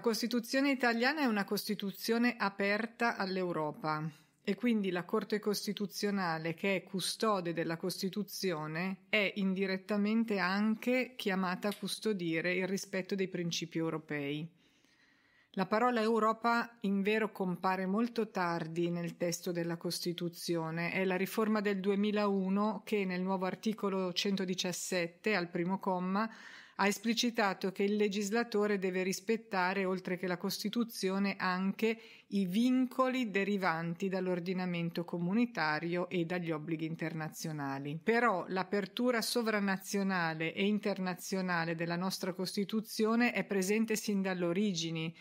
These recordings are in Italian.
La Costituzione italiana è una Costituzione aperta all'Europa e quindi la Corte Costituzionale, che è custode della Costituzione, è indirettamente anche chiamata a custodire il rispetto dei principi europei. La parola Europa in vero compare molto tardi nel testo della Costituzione, è la riforma del 2001 che nel nuovo articolo 117 al primo comma ha esplicitato che il legislatore deve rispettare, oltre che la Costituzione, anche i vincoli derivanti dall'ordinamento comunitario e dagli obblighi internazionali. Però l'apertura sovranazionale e internazionale della nostra Costituzione è presente sin dall'origine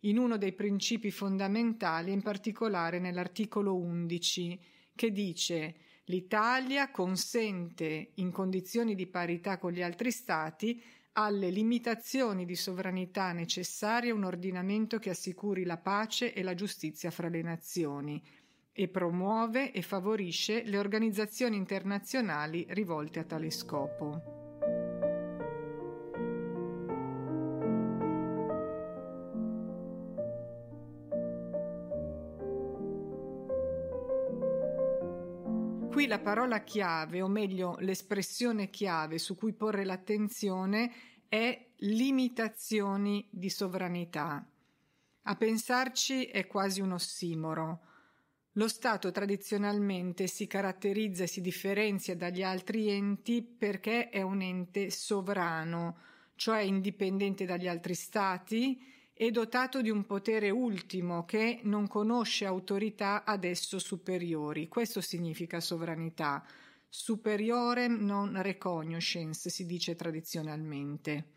in uno dei principi fondamentali, in particolare nell'articolo 11, che dice L'Italia consente, in condizioni di parità con gli altri Stati, alle limitazioni di sovranità necessarie a un ordinamento che assicuri la pace e la giustizia fra le nazioni e promuove e favorisce le organizzazioni internazionali rivolte a tale scopo. qui la parola chiave, o meglio l'espressione chiave su cui porre l'attenzione è limitazioni di sovranità. A pensarci è quasi un ossimoro. Lo Stato tradizionalmente si caratterizza e si differenzia dagli altri enti perché è un ente sovrano, cioè indipendente dagli altri Stati, è dotato di un potere ultimo che non conosce autorità ad esso superiori. Questo significa sovranità. Superiore non recognoscence si dice tradizionalmente.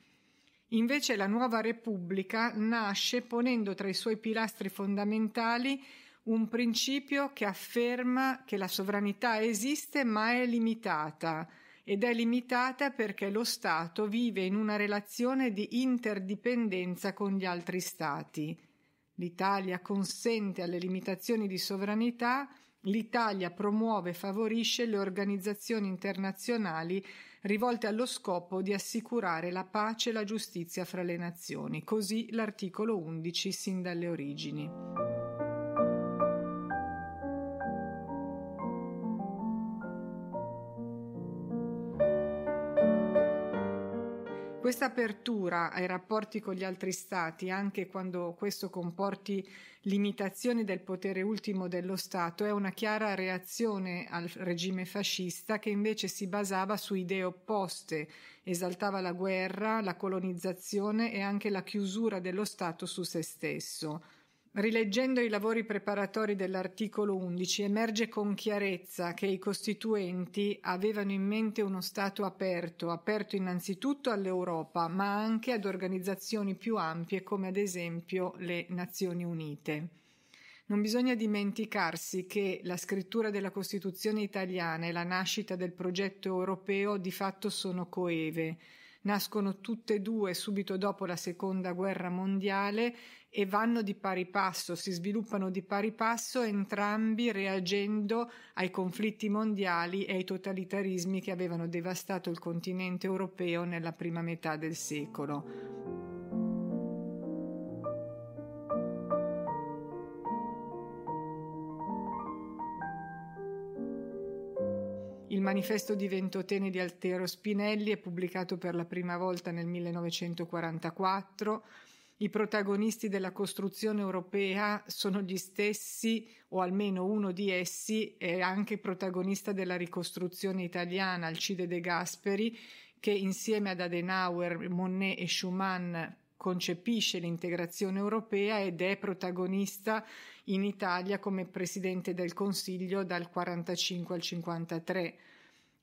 Invece la nuova Repubblica nasce ponendo tra i suoi pilastri fondamentali un principio che afferma che la sovranità esiste ma è limitata ed è limitata perché lo Stato vive in una relazione di interdipendenza con gli altri Stati. L'Italia consente alle limitazioni di sovranità, l'Italia promuove e favorisce le organizzazioni internazionali rivolte allo scopo di assicurare la pace e la giustizia fra le nazioni, così l'articolo 11 sin dalle origini. Questa apertura ai rapporti con gli altri Stati, anche quando questo comporti limitazioni del potere ultimo dello Stato, è una chiara reazione al regime fascista che invece si basava su idee opposte, esaltava la guerra, la colonizzazione e anche la chiusura dello Stato su se stesso. Rileggendo i lavori preparatori dell'articolo 11 emerge con chiarezza che i costituenti avevano in mente uno Stato aperto, aperto innanzitutto all'Europa, ma anche ad organizzazioni più ampie come ad esempio le Nazioni Unite. Non bisogna dimenticarsi che la scrittura della Costituzione italiana e la nascita del progetto europeo di fatto sono coeve, nascono tutte e due subito dopo la seconda guerra mondiale e vanno di pari passo, si sviluppano di pari passo entrambi reagendo ai conflitti mondiali e ai totalitarismi che avevano devastato il continente europeo nella prima metà del secolo. manifesto di Ventotene di Altero Spinelli è pubblicato per la prima volta nel 1944. I protagonisti della costruzione europea sono gli stessi, o almeno uno di essi, è anche protagonista della ricostruzione italiana, Alcide De Gasperi, che insieme ad Adenauer, Monnet e Schumann concepisce l'integrazione europea ed è protagonista in Italia come presidente del Consiglio dal 1945 al 1953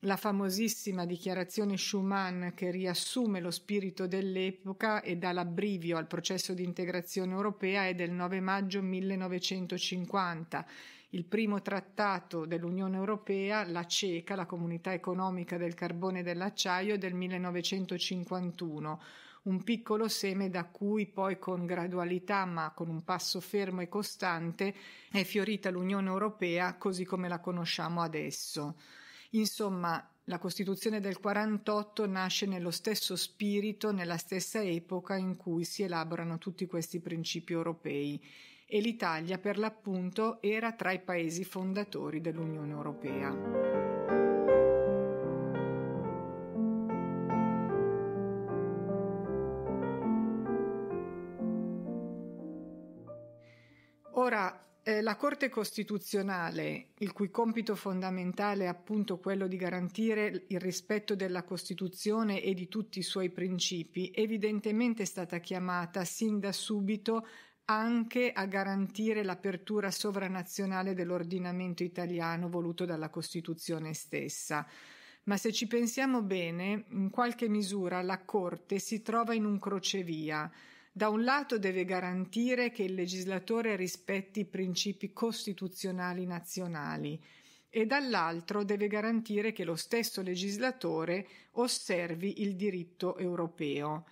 la famosissima dichiarazione Schuman che riassume lo spirito dell'epoca e dà l'abbrivio al processo di integrazione europea è del 9 maggio 1950, il primo trattato dell'Unione Europea, la CECA, la Comunità Economica del Carbone e dell'Acciaio, è del 1951, un piccolo seme da cui poi con gradualità ma con un passo fermo e costante è fiorita l'Unione Europea così come la conosciamo adesso. Insomma, la Costituzione del 48 nasce nello stesso spirito, nella stessa epoca in cui si elaborano tutti questi principi europei e l'Italia per l'appunto era tra i paesi fondatori dell'Unione Europea. Ora eh, la Corte Costituzionale, il cui compito fondamentale è appunto quello di garantire il rispetto della Costituzione e di tutti i suoi principi, evidentemente è stata chiamata sin da subito anche a garantire l'apertura sovranazionale dell'ordinamento italiano voluto dalla Costituzione stessa. Ma se ci pensiamo bene, in qualche misura la Corte si trova in un crocevia da un lato deve garantire che il legislatore rispetti i principi costituzionali nazionali e dall'altro deve garantire che lo stesso legislatore osservi il diritto europeo.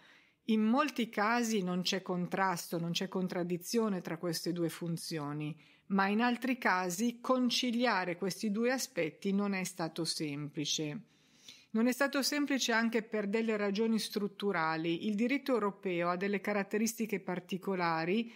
In molti casi non c'è contrasto, non c'è contraddizione tra queste due funzioni, ma in altri casi conciliare questi due aspetti non è stato semplice. Non è stato semplice anche per delle ragioni strutturali. Il diritto europeo ha delle caratteristiche particolari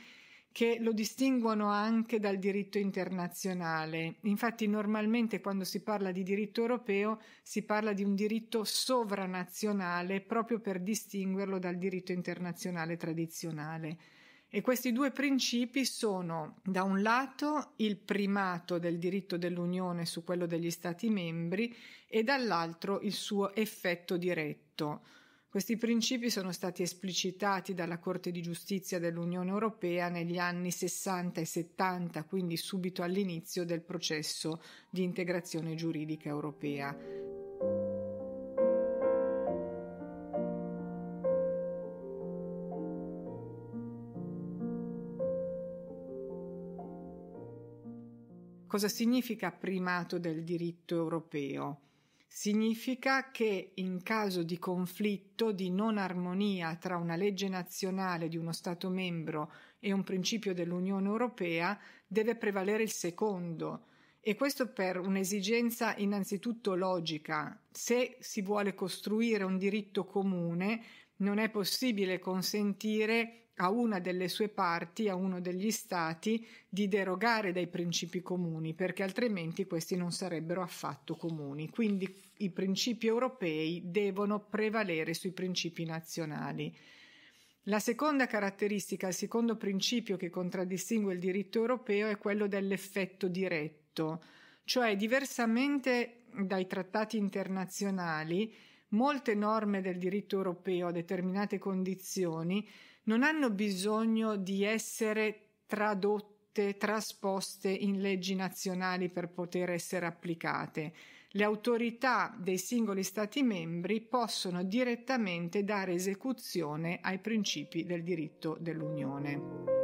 che lo distinguono anche dal diritto internazionale. Infatti normalmente quando si parla di diritto europeo si parla di un diritto sovranazionale proprio per distinguerlo dal diritto internazionale tradizionale. E questi due principi sono, da un lato, il primato del diritto dell'Unione su quello degli Stati membri e dall'altro il suo effetto diretto. Questi principi sono stati esplicitati dalla Corte di giustizia dell'Unione europea negli anni 60 e 70, quindi subito all'inizio del processo di integrazione giuridica europea. Cosa significa primato del diritto europeo? Significa che in caso di conflitto, di non armonia tra una legge nazionale di uno Stato membro e un principio dell'Unione europea, deve prevalere il secondo. E questo per un'esigenza innanzitutto logica. Se si vuole costruire un diritto comune, non è possibile consentire a una delle sue parti, a uno degli stati, di derogare dai principi comuni, perché altrimenti questi non sarebbero affatto comuni. Quindi i principi europei devono prevalere sui principi nazionali. La seconda caratteristica, il secondo principio che contraddistingue il diritto europeo è quello dell'effetto diretto, cioè diversamente dai trattati internazionali, molte norme del diritto europeo a determinate condizioni non hanno bisogno di essere tradotte, trasposte in leggi nazionali per poter essere applicate. Le autorità dei singoli Stati membri possono direttamente dare esecuzione ai principi del diritto dell'Unione.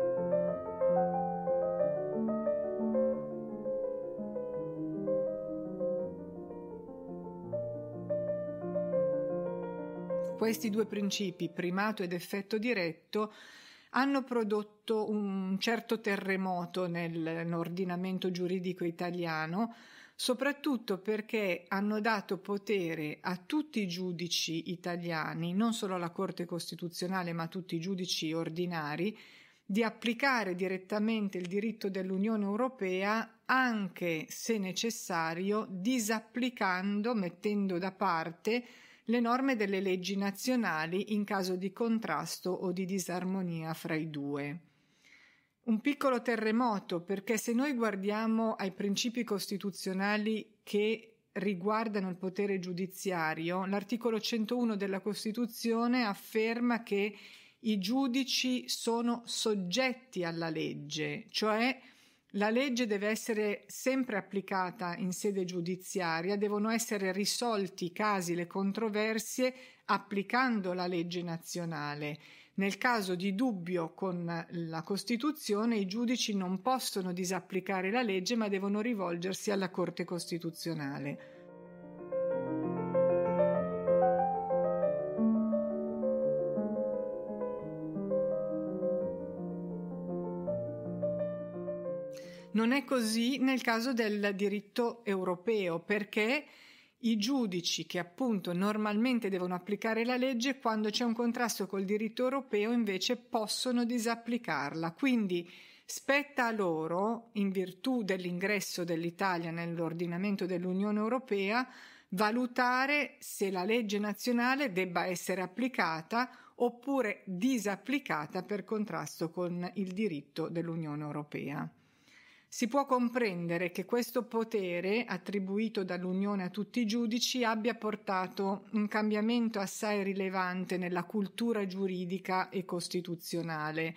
Questi due principi, primato ed effetto diretto, hanno prodotto un certo terremoto nell'ordinamento giuridico italiano, soprattutto perché hanno dato potere a tutti i giudici italiani, non solo alla Corte Costituzionale, ma a tutti i giudici ordinari, di applicare direttamente il diritto dell'Unione Europea anche se necessario, disapplicando, mettendo da parte le norme delle leggi nazionali in caso di contrasto o di disarmonia fra i due. Un piccolo terremoto perché se noi guardiamo ai principi costituzionali che riguardano il potere giudiziario, l'articolo 101 della Costituzione afferma che i giudici sono soggetti alla legge, cioè la legge deve essere sempre applicata in sede giudiziaria, devono essere risolti i casi, le controversie applicando la legge nazionale. Nel caso di dubbio con la Costituzione i giudici non possono disapplicare la legge ma devono rivolgersi alla Corte Costituzionale. Non è così nel caso del diritto europeo perché i giudici che appunto normalmente devono applicare la legge quando c'è un contrasto col diritto europeo invece possono disapplicarla. Quindi spetta a loro, in virtù dell'ingresso dell'Italia nell'ordinamento dell'Unione Europea, valutare se la legge nazionale debba essere applicata oppure disapplicata per contrasto con il diritto dell'Unione Europea. Si può comprendere che questo potere, attribuito dall'Unione a tutti i giudici, abbia portato un cambiamento assai rilevante nella cultura giuridica e costituzionale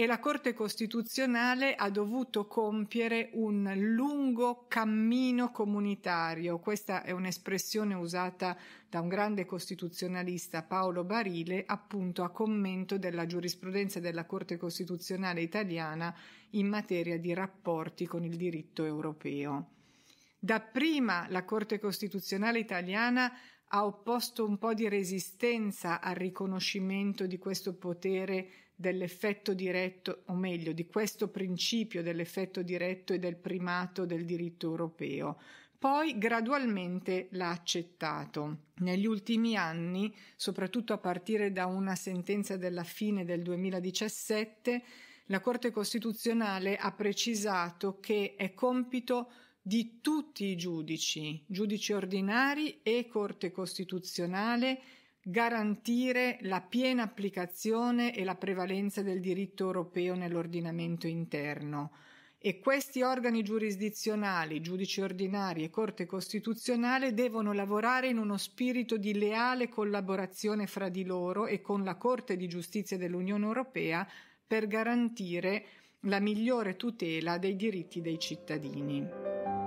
e la Corte Costituzionale ha dovuto compiere un lungo cammino comunitario. Questa è un'espressione usata da un grande costituzionalista Paolo Barile, appunto a commento della giurisprudenza della Corte Costituzionale italiana in materia di rapporti con il diritto europeo. Dapprima la Corte Costituzionale italiana ha opposto un po' di resistenza al riconoscimento di questo potere dell'effetto diretto, o meglio, di questo principio dell'effetto diretto e del primato del diritto europeo. Poi gradualmente l'ha accettato. Negli ultimi anni, soprattutto a partire da una sentenza della fine del 2017, la Corte Costituzionale ha precisato che è compito di tutti i giudici, giudici ordinari e Corte Costituzionale, garantire la piena applicazione e la prevalenza del diritto europeo nell'ordinamento interno. E questi organi giurisdizionali, giudici ordinari e Corte Costituzionale devono lavorare in uno spirito di leale collaborazione fra di loro e con la Corte di giustizia dell'Unione Europea per garantire la migliore tutela dei diritti dei cittadini.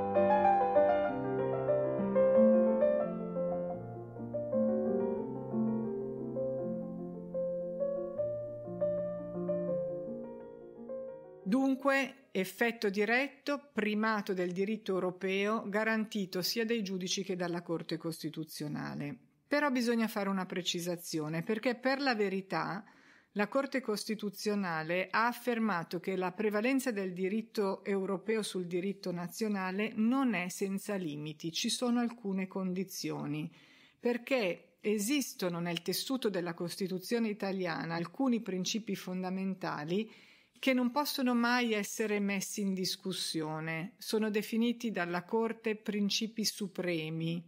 Dunque, effetto diretto, primato del diritto europeo garantito sia dai giudici che dalla Corte Costituzionale. Però bisogna fare una precisazione, perché per la verità la Corte Costituzionale ha affermato che la prevalenza del diritto europeo sul diritto nazionale non è senza limiti, ci sono alcune condizioni, perché esistono nel tessuto della Costituzione italiana alcuni principi fondamentali che non possono mai essere messi in discussione. Sono definiti dalla Corte principi supremi.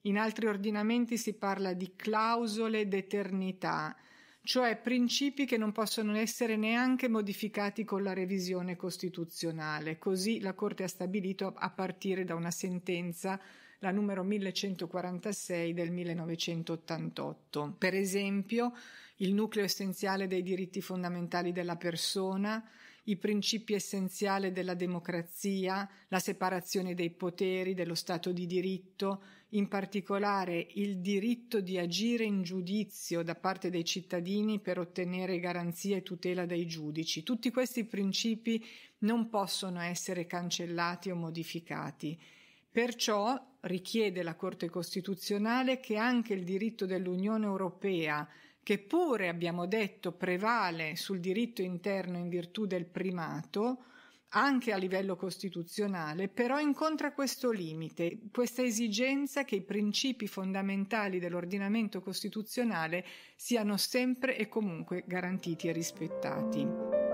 In altri ordinamenti si parla di clausole d'eternità, cioè principi che non possono essere neanche modificati con la revisione costituzionale. Così la Corte ha stabilito a partire da una sentenza la numero 1146 del 1988. Per esempio, il nucleo essenziale dei diritti fondamentali della persona, i principi essenziali della democrazia, la separazione dei poteri, dello Stato di diritto, in particolare il diritto di agire in giudizio da parte dei cittadini per ottenere garanzie e tutela dai giudici. Tutti questi principi non possono essere cancellati o modificati. Perciò richiede la Corte Costituzionale che anche il diritto dell'Unione Europea che pure abbiamo detto prevale sul diritto interno in virtù del primato, anche a livello costituzionale, però incontra questo limite, questa esigenza che i principi fondamentali dell'ordinamento costituzionale siano sempre e comunque garantiti e rispettati.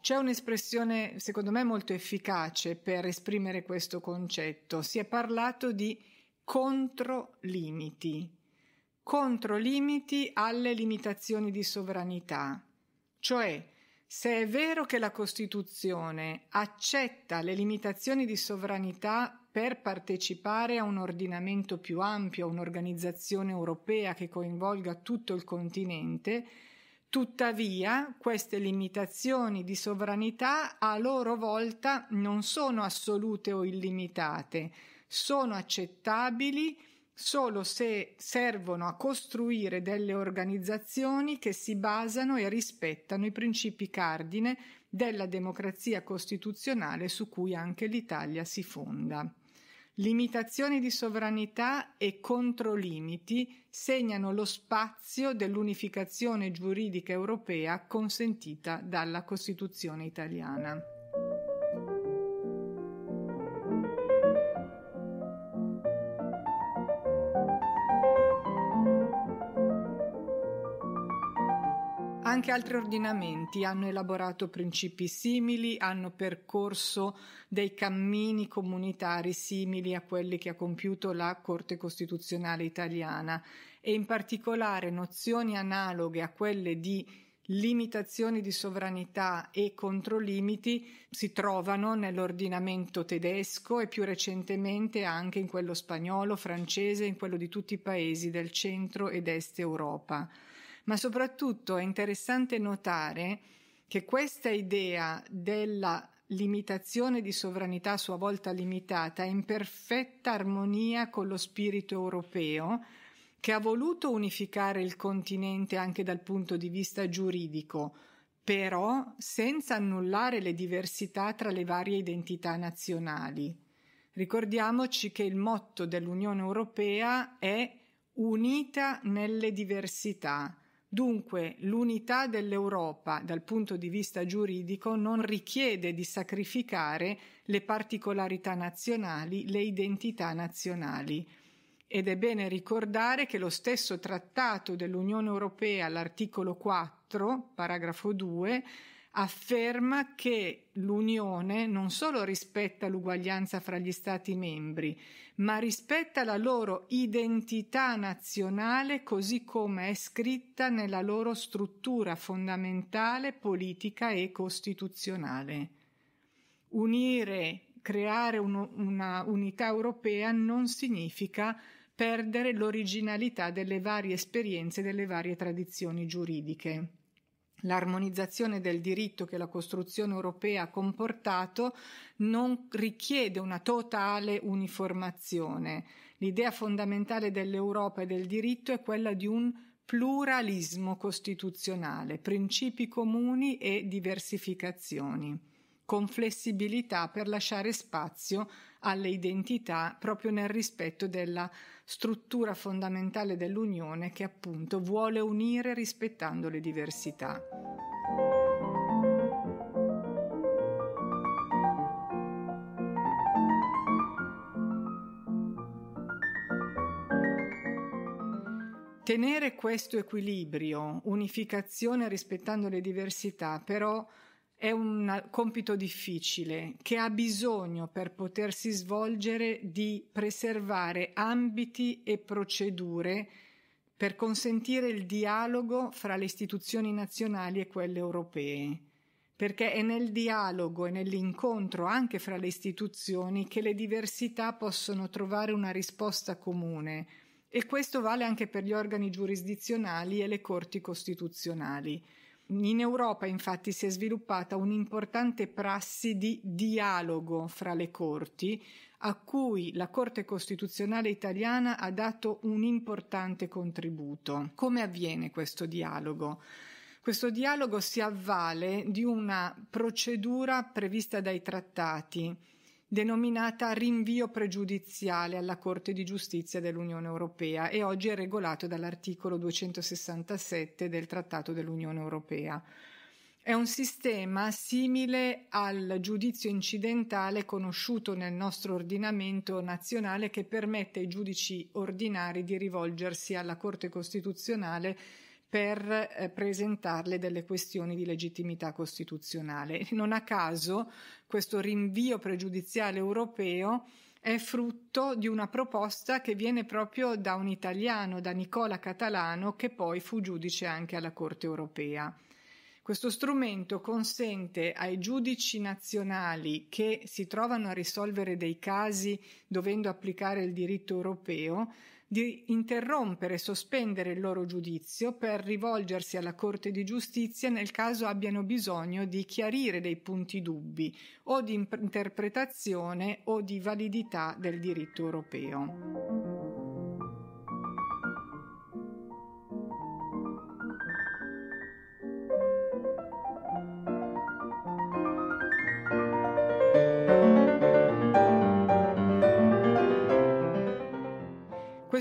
C'è un'espressione, secondo me, molto efficace per esprimere questo concetto. Si è parlato di controlimiti, controlimiti alle limitazioni di sovranità. Cioè, se è vero che la Costituzione accetta le limitazioni di sovranità per partecipare a un ordinamento più ampio, a un'organizzazione europea che coinvolga tutto il continente, Tuttavia, queste limitazioni di sovranità a loro volta non sono assolute o illimitate, sono accettabili solo se servono a costruire delle organizzazioni che si basano e rispettano i principi cardine della democrazia costituzionale su cui anche l'Italia si fonda. Limitazioni di sovranità e controlimiti segnano lo spazio dell'unificazione giuridica europea consentita dalla Costituzione italiana. Anche altri ordinamenti hanno elaborato principi simili, hanno percorso dei cammini comunitari simili a quelli che ha compiuto la Corte Costituzionale italiana e in particolare nozioni analoghe a quelle di limitazioni di sovranità e controlimiti si trovano nell'ordinamento tedesco e più recentemente anche in quello spagnolo, francese, e in quello di tutti i paesi del centro ed est Europa ma soprattutto è interessante notare che questa idea della limitazione di sovranità a sua volta limitata è in perfetta armonia con lo spirito europeo che ha voluto unificare il continente anche dal punto di vista giuridico, però senza annullare le diversità tra le varie identità nazionali. Ricordiamoci che il motto dell'Unione Europea è unita nelle diversità Dunque, l'unità dell'Europa dal punto di vista giuridico non richiede di sacrificare le particolarità nazionali, le identità nazionali. Ed è bene ricordare che lo stesso trattato dell'Unione Europea, l'articolo 4, paragrafo 2, afferma che l'Unione non solo rispetta l'uguaglianza fra gli Stati membri, ma rispetta la loro identità nazionale così come è scritta nella loro struttura fondamentale politica e costituzionale. Unire, creare uno, una unità europea non significa perdere l'originalità delle varie esperienze, delle varie tradizioni giuridiche l'armonizzazione del diritto che la costruzione europea ha comportato non richiede una totale uniformazione. L'idea fondamentale dell'Europa e del diritto è quella di un pluralismo costituzionale, principi comuni e diversificazioni con flessibilità per lasciare spazio alle identità proprio nel rispetto della struttura fondamentale dell'Unione che appunto vuole unire rispettando le diversità. Tenere questo equilibrio, unificazione rispettando le diversità, però è un compito difficile che ha bisogno per potersi svolgere di preservare ambiti e procedure per consentire il dialogo fra le istituzioni nazionali e quelle europee, perché è nel dialogo e nell'incontro anche fra le istituzioni che le diversità possono trovare una risposta comune e questo vale anche per gli organi giurisdizionali e le corti costituzionali. In Europa infatti si è sviluppata un'importante prassi di dialogo fra le corti, a cui la Corte Costituzionale italiana ha dato un importante contributo. Come avviene questo dialogo? Questo dialogo si avvale di una procedura prevista dai trattati denominata rinvio pregiudiziale alla Corte di giustizia dell'Unione Europea e oggi è regolato dall'articolo 267 del Trattato dell'Unione Europea. È un sistema simile al giudizio incidentale conosciuto nel nostro ordinamento nazionale che permette ai giudici ordinari di rivolgersi alla Corte Costituzionale per eh, presentarle delle questioni di legittimità costituzionale. Non a caso questo rinvio pregiudiziale europeo è frutto di una proposta che viene proprio da un italiano, da Nicola Catalano, che poi fu giudice anche alla Corte europea. Questo strumento consente ai giudici nazionali che si trovano a risolvere dei casi dovendo applicare il diritto europeo di interrompere e sospendere il loro giudizio per rivolgersi alla Corte di Giustizia nel caso abbiano bisogno di chiarire dei punti dubbi o di interpretazione o di validità del diritto europeo.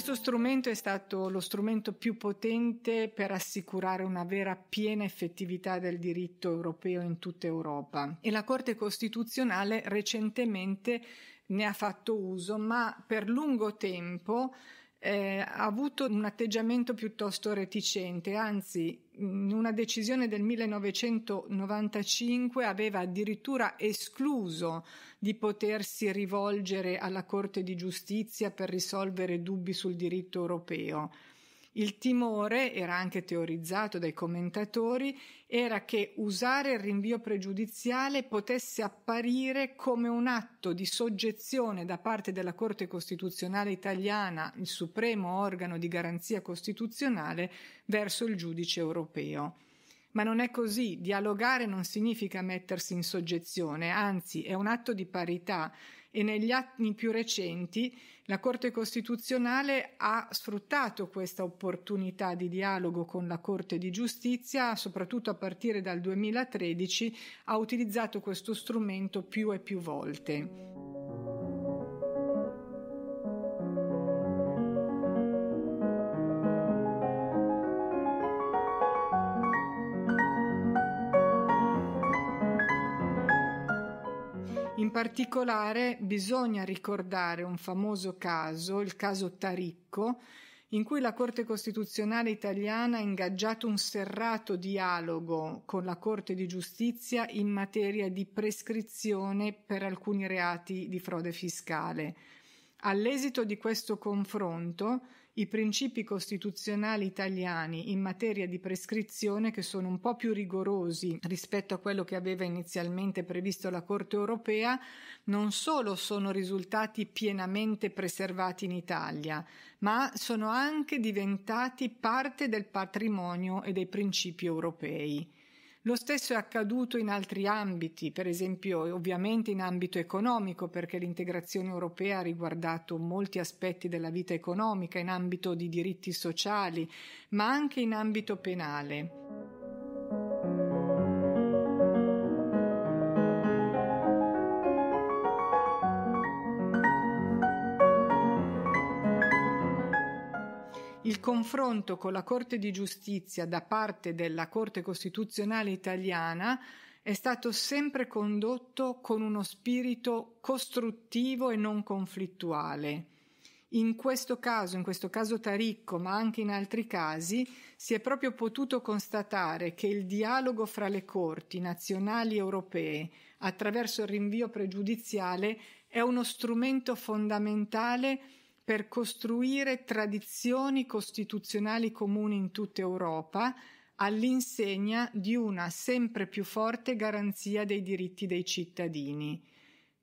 Questo strumento è stato lo strumento più potente per assicurare una vera piena effettività del diritto europeo in tutta Europa e la Corte Costituzionale recentemente ne ha fatto uso, ma per lungo tempo eh, ha avuto un atteggiamento piuttosto reticente, anzi in una decisione del 1995 aveva addirittura escluso di potersi rivolgere alla Corte di giustizia per risolvere dubbi sul diritto europeo. Il timore, era anche teorizzato dai commentatori, era che usare il rinvio pregiudiziale potesse apparire come un atto di soggezione da parte della Corte Costituzionale italiana, il supremo organo di garanzia costituzionale, verso il giudice europeo. Ma non è così, dialogare non significa mettersi in soggezione, anzi è un atto di parità e negli anni più recenti la Corte Costituzionale ha sfruttato questa opportunità di dialogo con la Corte di Giustizia, soprattutto a partire dal 2013, ha utilizzato questo strumento più e più volte. particolare bisogna ricordare un famoso caso, il caso Taricco, in cui la Corte Costituzionale italiana ha ingaggiato un serrato dialogo con la Corte di Giustizia in materia di prescrizione per alcuni reati di frode fiscale. All'esito di questo confronto, i principi costituzionali italiani in materia di prescrizione che sono un po' più rigorosi rispetto a quello che aveva inizialmente previsto la Corte europea, non solo sono risultati pienamente preservati in Italia, ma sono anche diventati parte del patrimonio e dei principi europei. Lo stesso è accaduto in altri ambiti, per esempio ovviamente in ambito economico, perché l'integrazione europea ha riguardato molti aspetti della vita economica, in ambito di diritti sociali, ma anche in ambito penale. il confronto con la Corte di giustizia da parte della Corte Costituzionale italiana è stato sempre condotto con uno spirito costruttivo e non conflittuale. In questo caso, in questo caso Taricco, ma anche in altri casi, si è proprio potuto constatare che il dialogo fra le corti nazionali e europee attraverso il rinvio pregiudiziale è uno strumento fondamentale per costruire tradizioni costituzionali comuni in tutta Europa all'insegna di una sempre più forte garanzia dei diritti dei cittadini.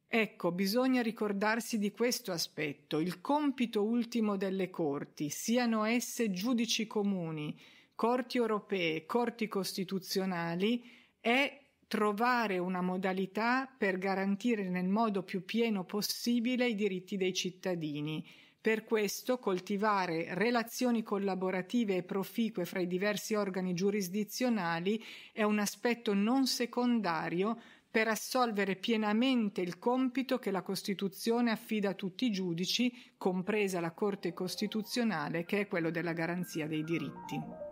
Ecco, bisogna ricordarsi di questo aspetto. Il compito ultimo delle corti, siano esse giudici comuni, corti europee, corti costituzionali, è trovare una modalità per garantire nel modo più pieno possibile i diritti dei cittadini, per questo coltivare relazioni collaborative e proficue fra i diversi organi giurisdizionali è un aspetto non secondario per assolvere pienamente il compito che la Costituzione affida a tutti i giudici, compresa la Corte Costituzionale, che è quello della garanzia dei diritti.